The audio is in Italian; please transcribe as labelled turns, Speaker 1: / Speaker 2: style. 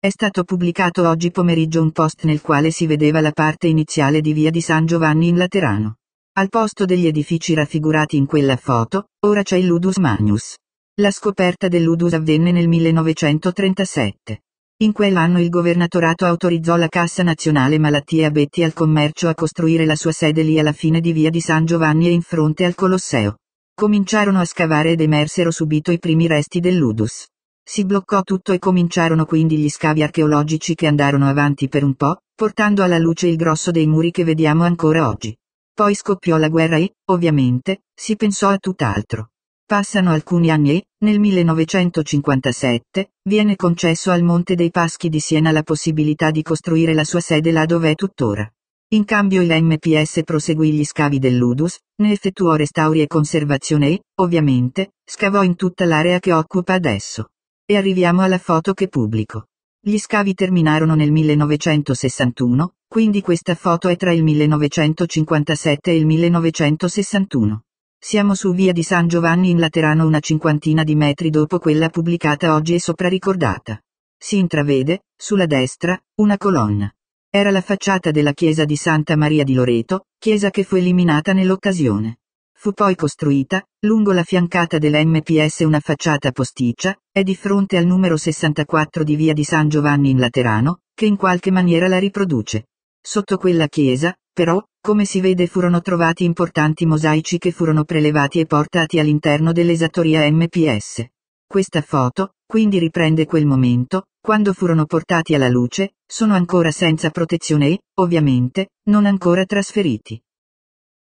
Speaker 1: È stato pubblicato oggi pomeriggio un post nel quale si vedeva la parte iniziale di via di San Giovanni in Laterano. Al posto degli edifici raffigurati in quella foto, ora c'è il Ludus Magnus. La scoperta del Ludus avvenne nel 1937. In quell'anno il governatorato autorizzò la Cassa Nazionale Malattie Abetti al Commercio a costruire la sua sede lì alla fine di via di San Giovanni e in fronte al Colosseo. Cominciarono a scavare ed emersero subito i primi resti del Ludus. Si bloccò tutto e cominciarono quindi gli scavi archeologici che andarono avanti per un po', portando alla luce il grosso dei muri che vediamo ancora oggi. Poi scoppiò la guerra e, ovviamente, si pensò a tutt'altro. Passano alcuni anni e, nel 1957, viene concesso al Monte dei Paschi di Siena la possibilità di costruire la sua sede là dove è tuttora. In cambio il MPS proseguì gli scavi dell'Udus, ne effettuò restauri e conservazione e, ovviamente, scavò in tutta l'area che occupa adesso. E arriviamo alla foto che pubblico. Gli scavi terminarono nel 1961, quindi questa foto è tra il 1957 e il 1961. Siamo su via di San Giovanni in Laterano una cinquantina di metri dopo quella pubblicata oggi e sopra ricordata. Si intravede, sulla destra, una colonna. Era la facciata della chiesa di Santa Maria di Loreto, chiesa che fu eliminata nell'occasione. Fu poi costruita, lungo la fiancata dell'MPS una facciata posticcia, è di fronte al numero 64 di via di San Giovanni in Laterano, che in qualche maniera la riproduce. Sotto quella chiesa, però, come si vede furono trovati importanti mosaici che furono prelevati e portati all'interno dell'esattoria MPS. Questa foto, quindi riprende quel momento, quando furono portati alla luce, sono ancora senza protezione e, ovviamente, non ancora trasferiti.